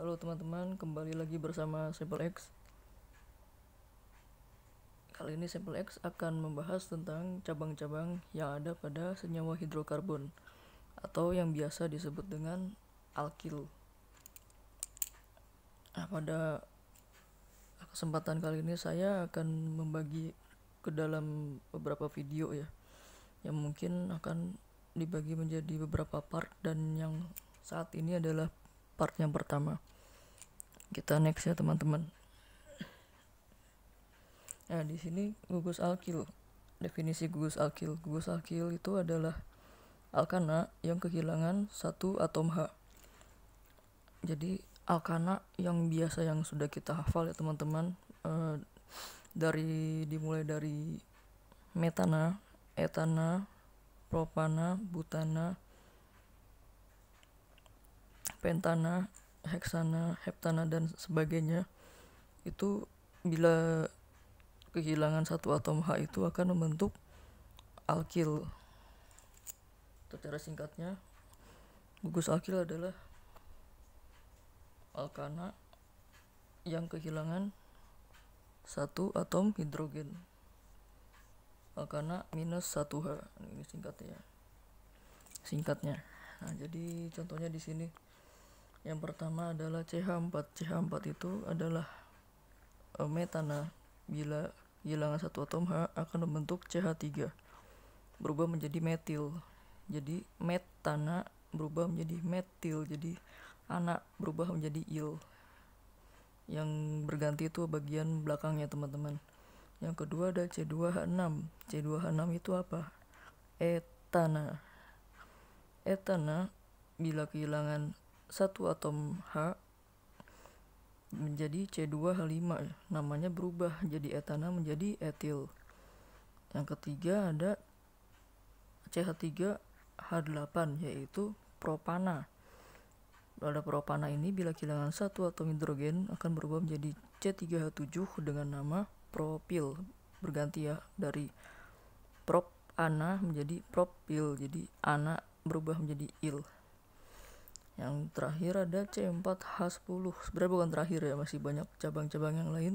Halo teman-teman, kembali lagi bersama Sample X. Kali ini Sample X akan membahas tentang cabang-cabang yang ada pada senyawa hidrokarbon atau yang biasa disebut dengan alkil. Nah, pada kesempatan kali ini saya akan membagi ke dalam beberapa video ya yang mungkin akan dibagi menjadi beberapa part dan yang saat ini adalah part yang pertama kita next ya teman-teman nah di sini gugus alkil definisi gugus alkil gugus alkil itu adalah alkana yang kehilangan satu atom H jadi alkana yang biasa yang sudah kita hafal ya teman-teman e, dari dimulai dari metana etana propana butana pentana, heksana, heptana dan sebagainya itu bila kehilangan satu atom H itu akan membentuk alkil. Secara singkatnya, gugus alkil adalah alkana yang kehilangan satu atom hidrogen alkana minus satu h ini singkatnya singkatnya nah jadi contohnya di sini yang pertama adalah CH4. CH4 itu adalah eh, metana. Bila hilangan satu atom H akan membentuk CH3 berubah menjadi metil. Jadi metana berubah menjadi metil. Jadi anak berubah menjadi il. Yang berganti itu bagian belakangnya teman-teman. Yang kedua ada C2H6. C2H6 itu apa? Etana. Etana bila kehilangan satu atom H menjadi C2H5 namanya berubah jadi etana menjadi etil yang ketiga ada CH3H8 yaitu propana pada propana ini bila kehilangan satu atom hidrogen akan berubah menjadi C3H7 dengan nama propil berganti ya dari prop ana menjadi propil jadi ana berubah menjadi il yang terakhir ada C4H10 sebenarnya bukan terakhir ya masih banyak cabang-cabang yang lain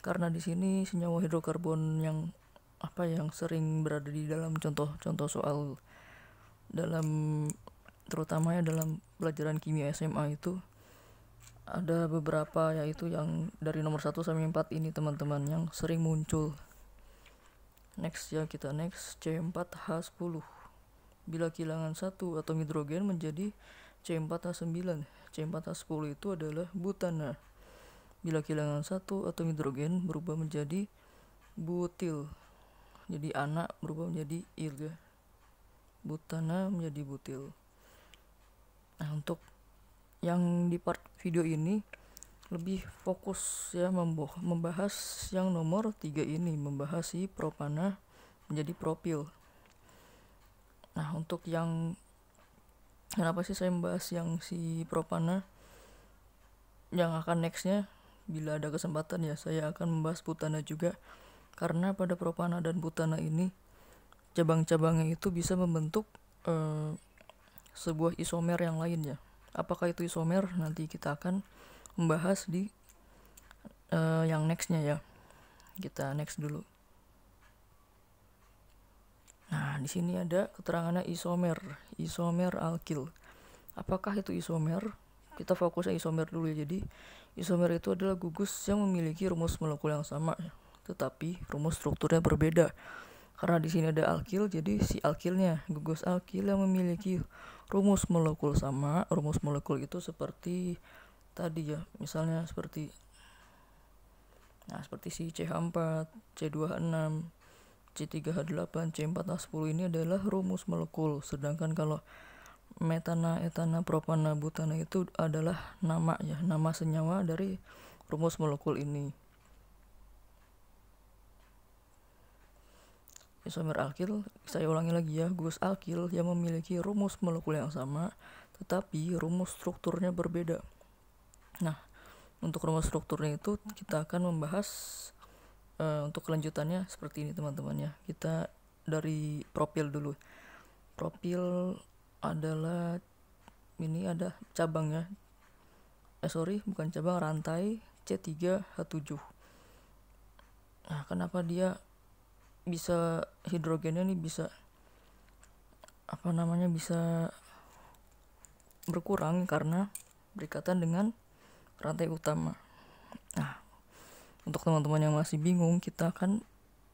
karena di sini senyawa hidrokarbon yang apa yang sering berada di dalam contoh-contoh soal dalam terutama ya dalam pelajaran kimia SMA itu ada beberapa yaitu yang dari nomor 1 sampai 4 ini teman-teman yang sering muncul next ya kita next C4H10 bila kehilangan satu atau hidrogen menjadi C4H9 C4H10 itu adalah butana bila kehilangan satu atau hidrogen berubah menjadi butil jadi anak berubah menjadi irga butana menjadi butil nah untuk yang di part video ini lebih fokus ya membahas yang nomor tiga ini membahas si propana menjadi propil nah untuk yang kenapa sih saya membahas yang si Propana yang akan nextnya bila ada kesempatan ya saya akan membahas Putana juga karena pada Propana dan Putana ini cabang-cabangnya itu bisa membentuk eh, sebuah isomer yang lainnya apakah itu isomer nanti kita akan membahas di eh, yang nextnya ya kita next dulu Nah, di sini ada keterangannya isomer, isomer alkil. Apakah itu isomer? Kita fokusnya isomer dulu ya. Jadi, isomer itu adalah gugus yang memiliki rumus molekul yang sama, tetapi rumus strukturnya berbeda. Karena di sini ada alkil, jadi si alkilnya, gugus alkil yang memiliki rumus molekul sama, rumus molekul itu seperti tadi ya, misalnya seperti Nah, seperti si c 4 C26, C3H8, C4H10 ini adalah rumus molekul, sedangkan kalau metana, etana, propana, butana itu adalah nama ya, nama senyawa dari rumus molekul ini. Isomer ya, alkil, saya ulangi lagi ya, gugus alkil yang memiliki rumus molekul yang sama, tetapi rumus strukturnya berbeda. Nah, untuk rumus strukturnya itu kita akan membahas uh, untuk kelanjutannya seperti ini teman temannya kita dari profil dulu profil adalah ini ada cabangnya eh sorry bukan cabang rantai C3H7 nah kenapa dia bisa hidrogennya ini bisa apa namanya bisa berkurang karena berikatan dengan rantai utama nah untuk teman-teman yang masih bingung kita akan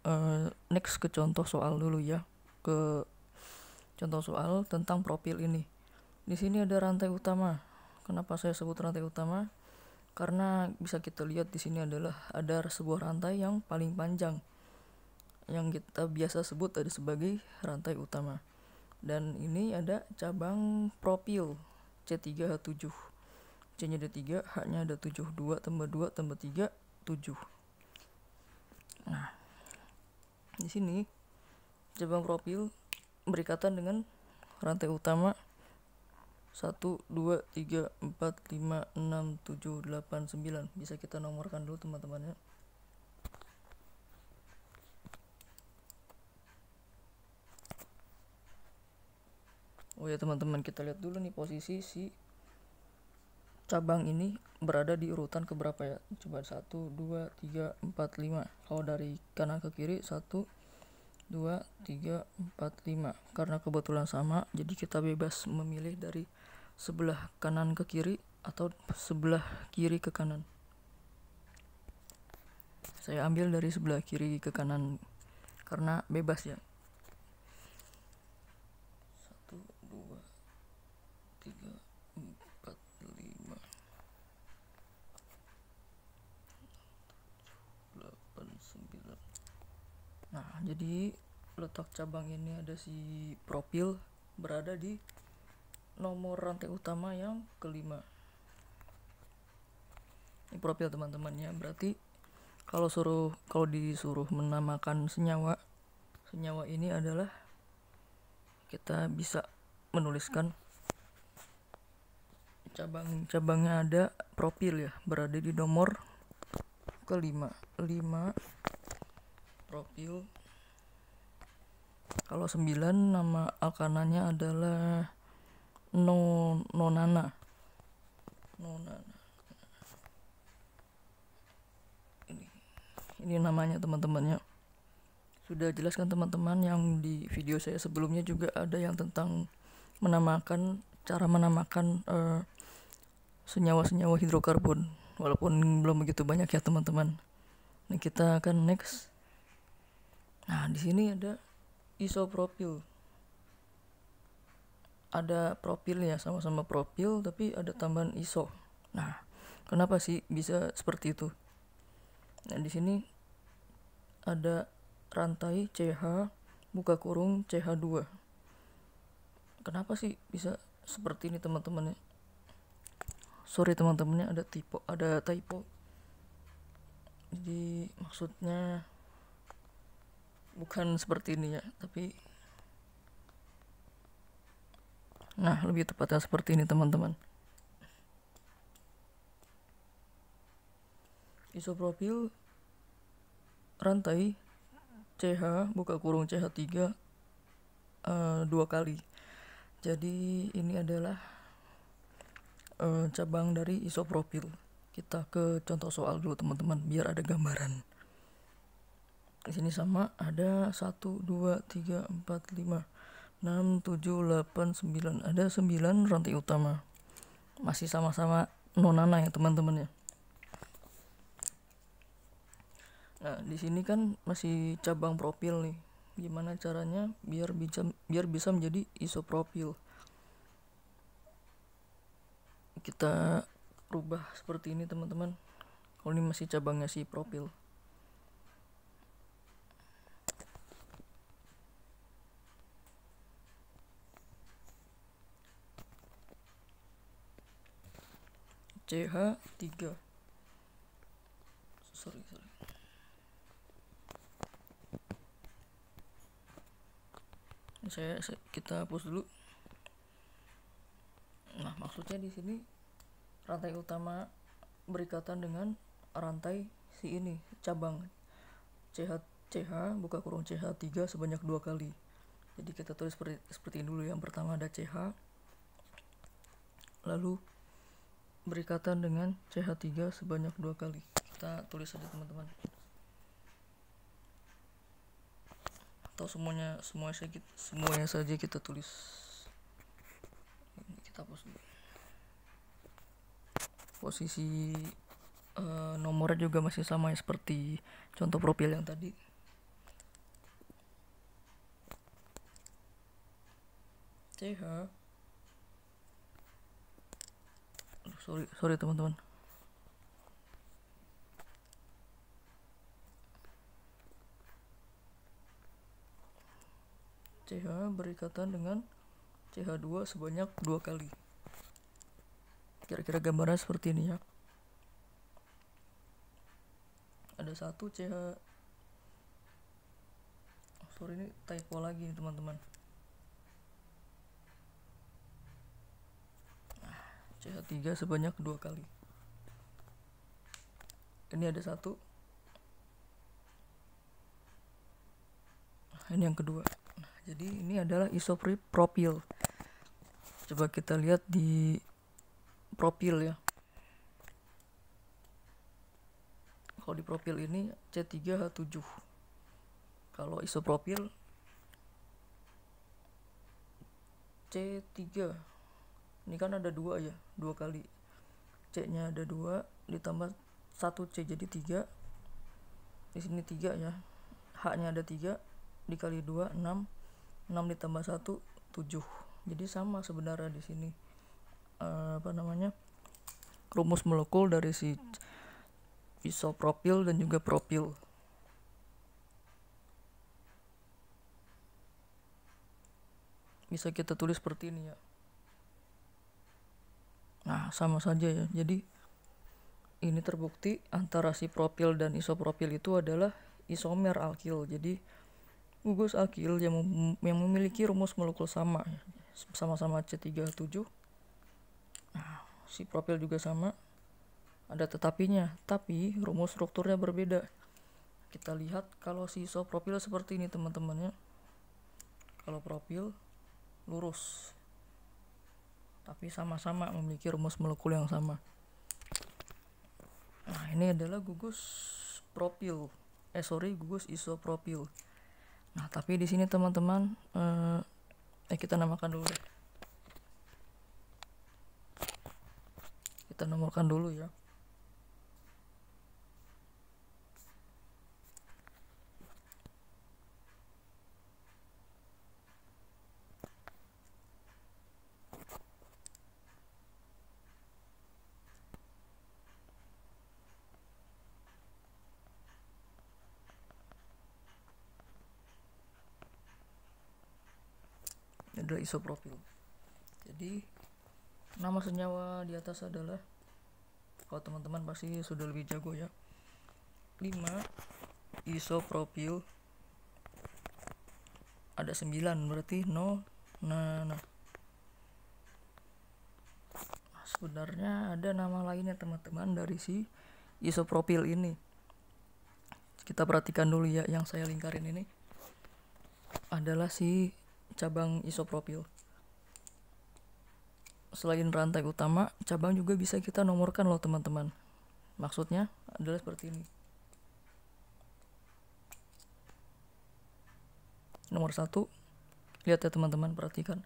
uh, next ke contoh soal dulu ya ke contoh soal tentang profil ini di sini ada rantai utama kenapa saya sebut rantai utama karena bisa kita lihat di sini adalah ada sebuah rantai yang paling panjang yang kita biasa sebut ada sebagai rantai utama dan ini ada cabang profil C3H7 C nya ada 3, H nya ada 7, 2 tambah 2 tambah 3 7. Nah, di sini cabang profil berikatan dengan rantai utama 1 2 3 4 5 6 7 8 9. Bisa kita nomorkan dulu teman-teman ya. Oh ya teman-teman kita lihat dulu nih posisi si cabang ini berada di urutan keberapa ya? Coba 1, 2, 3, 4, 5. Kalau dari kanan ke kiri 1, 2, 3, 4, 5. Karena kebetulan sama, jadi kita bebas memilih dari sebelah kanan ke kiri atau sebelah kiri ke kanan. Saya ambil dari sebelah kiri ke kanan karena bebas ya. jadi letak cabang ini ada si profil berada di nomor rantai utama yang kelima ini profil teman-temannya berarti kalau suruh kalau disuruh menamakan senyawa senyawa ini adalah kita bisa menuliskan cabang-cabangnya ada profil ya berada di nomor kelima lima profil kalau sembilan nama alkananya adalah no nonana. Nonana. Ini ini namanya teman-temannya. Sudah jelaskan teman-teman yang di video saya sebelumnya juga ada yang tentang menamakan cara menamakan senyawa eh, senyawa-senyawa hidrokarbon walaupun belum begitu banyak ya teman-teman. Nah, kita akan next. Nah, di sini ada isopropil ada ya sama-sama propil tapi ada tambahan iso nah kenapa sih bisa seperti itu nah di sini ada rantai CH buka kurung CH2 kenapa sih bisa seperti ini teman temannya sorry teman-temannya ada typo, ada typo jadi maksudnya bukan seperti ini ya tapi nah lebih tepatnya seperti ini teman-teman isopropil rantai CH buka kurung CH3 uh, eh, dua kali jadi ini adalah uh, cabang dari isopropil kita ke contoh soal dulu teman-teman biar ada gambaran di sini sama ada satu dua tiga empat lima enam tujuh delapan sembilan ada sembilan rantai utama masih sama-sama nonana ya teman-teman ya nah di sini kan masih cabang profil nih gimana caranya biar bisa biar bisa menjadi isopropil kita rubah seperti ini teman-teman kalau ini masih cabangnya si profil CH 3 sorry sorry saya, kita hapus dulu nah maksudnya di sini rantai utama berikatan dengan rantai si ini cabang CH CH buka kurung CH 3 sebanyak dua kali jadi kita tulis seperti, seperti ini dulu yang pertama ada CH lalu berikatan dengan CH3 sebanyak dua kali. Kita tulis saja teman-teman. Atau semuanya semua saja kita, semuanya saja kita tulis. kita hapus Posisi e, nomornya juga masih sama ya seperti contoh profil yang tadi. CH sorry sorry teman-teman CH berikatan dengan CH2 sebanyak dua kali kira-kira gambaran seperti ini ya ada satu CH sorry ini typo lagi teman-teman CH3 sebanyak dua kali ini ada satu ini yang kedua nah, jadi ini adalah isopropil coba kita lihat di propil ya kalau di propil ini C3H7 kalau isopropil C3 ini kan ada dua ya dua kali c nya ada dua ditambah satu c jadi tiga. di sini tiga ya h nya ada tiga dikali dua enam, enam ditambah satu tujuh. jadi sama sebenarnya di sini uh, apa namanya rumus molekul dari si isopropil dan juga propil bisa kita tulis seperti ini ya sama saja ya jadi ini terbukti antara si propil dan isopropil itu adalah isomer alkil jadi gugus alkil yang, mem yang memiliki rumus molekul sama ya. sama-sama C37 nah, si propil juga sama ada tetapinya tapi rumus strukturnya berbeda kita lihat kalau si isopropil seperti ini teman-temannya kalau propil lurus tapi sama-sama memiliki rumus molekul yang sama. Nah, ini adalah gugus propil. Eh sorry, gugus isopropil. Nah, tapi di sini teman-teman eh, eh kita namakan dulu deh. Kita nomorkan dulu ya. ada isopropil jadi nama senyawa di atas adalah kalau teman-teman pasti sudah lebih jago ya 5 isopropil ada 9 berarti no nah, nah. sebenarnya ada nama lainnya teman-teman dari si isopropil ini kita perhatikan dulu ya yang saya lingkarin ini adalah si cabang isopropil. Selain rantai utama, cabang juga bisa kita nomorkan loh teman-teman. Maksudnya adalah seperti ini. Nomor satu, lihat ya teman-teman, perhatikan.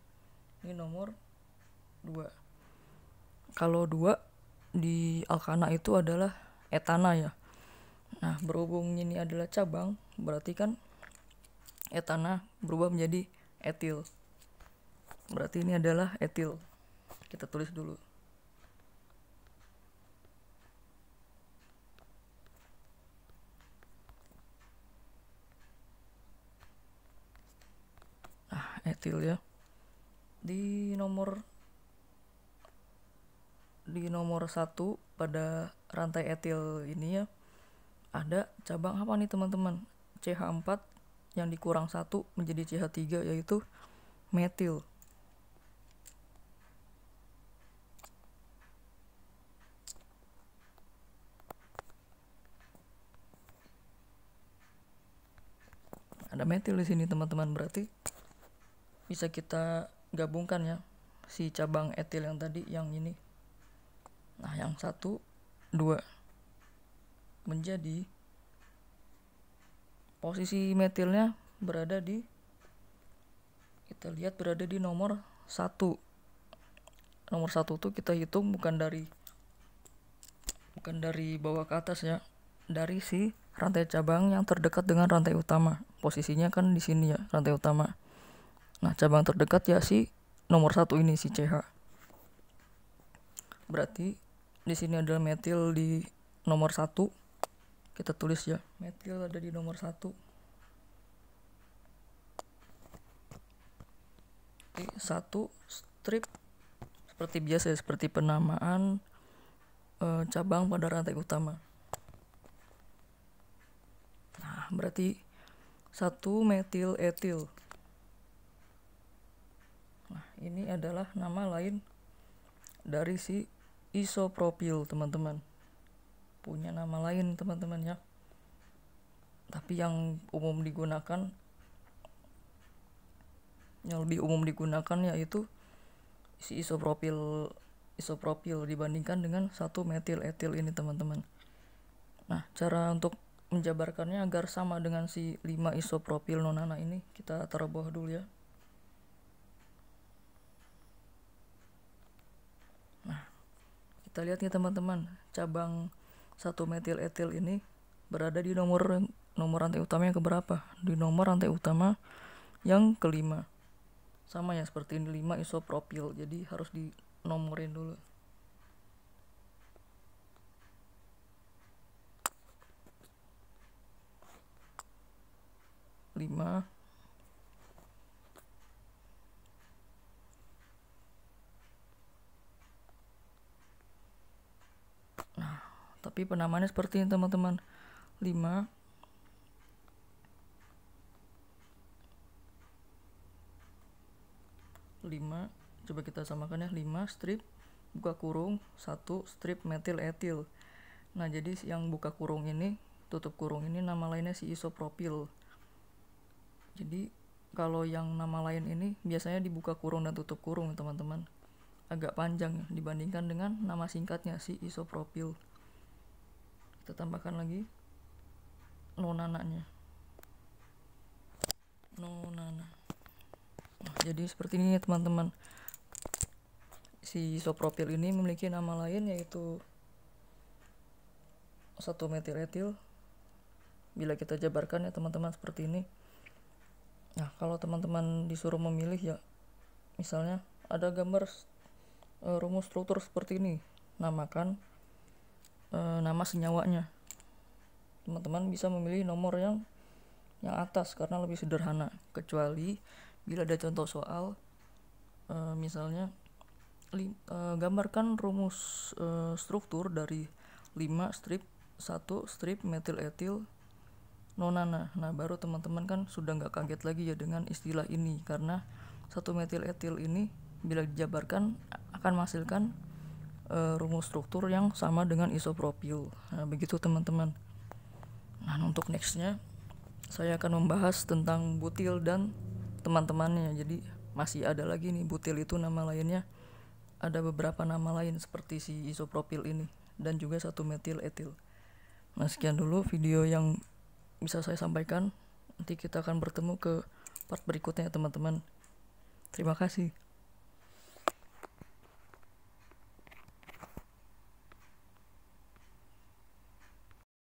Ini nomor dua. Kalau dua di alkana itu adalah etana ya. Nah, berhubung ini adalah cabang, berarti kan etana berubah menjadi etil berarti ini adalah etil kita tulis dulu ah etil ya di nomor di nomor satu pada rantai etil ini ya ada cabang apa nih teman-teman CH4 yang dikurang satu menjadi CH3 yaitu metil. Ada metil di sini teman-teman berarti bisa kita gabungkan ya si cabang etil yang tadi yang ini. Nah, yang satu dua menjadi posisi metilnya berada di kita lihat berada di nomor satu nomor satu tuh kita hitung bukan dari bukan dari bawah ke atas ya dari si rantai cabang yang terdekat dengan rantai utama posisinya kan di sini ya rantai utama nah cabang terdekat ya si nomor satu ini si CH berarti di sini adalah metil di nomor satu kita tulis ya metil ada di nomor satu Oke, satu strip seperti biasa ya, seperti penamaan e, cabang pada rantai utama nah berarti satu metil etil nah ini adalah nama lain dari si isopropil teman-teman punya nama lain teman-teman ya tapi yang umum digunakan yang lebih umum digunakan yaitu si isopropil isopropil dibandingkan dengan satu metil etil ini teman-teman nah cara untuk menjabarkannya agar sama dengan si 5 isopropil nonana ini kita taruh bawah dulu ya nah kita lihat nih teman-teman cabang satu metil etil ini berada di nomor nomor rantai utama yang keberapa? Di nomor rantai utama yang kelima. Sama ya seperti ini 5 isopropil. Jadi harus di dinomorin dulu. lima tapi penamaannya seperti ini teman-teman 5 5 coba kita samakan ya 5 strip buka kurung 1 strip metil etil nah jadi yang buka kurung ini tutup kurung ini nama lainnya si isopropil jadi kalau yang nama lain ini biasanya dibuka kurung dan tutup kurung teman-teman agak panjang ya, dibandingkan dengan nama singkatnya si isopropil kita tambahkan lagi nonananya nonana nah, jadi seperti ini teman-teman si isopropil ini memiliki nama lain yaitu satu metil etil bila kita jabarkan ya teman-teman seperti ini nah kalau teman-teman disuruh memilih ya misalnya ada gambar uh, rumus struktur seperti ini namakan e, nama senyawanya teman-teman bisa memilih nomor yang yang atas karena lebih sederhana kecuali bila ada contoh soal e, misalnya li, e, eh, gambarkan rumus e, struktur dari 5 strip 1 strip metil etil nonana nah baru teman-teman kan sudah nggak kaget lagi ya dengan istilah ini karena satu metil etil ini bila dijabarkan akan menghasilkan uh, rumus struktur yang sama dengan isopropil. Nah, begitu teman-teman. Nah, untuk nextnya saya akan membahas tentang butil dan teman-temannya. Jadi masih ada lagi nih butil itu nama lainnya ada beberapa nama lain seperti si isopropil ini dan juga satu metil etil. Nah, sekian dulu video yang bisa saya sampaikan. Nanti kita akan bertemu ke part berikutnya, teman-teman. Terima kasih.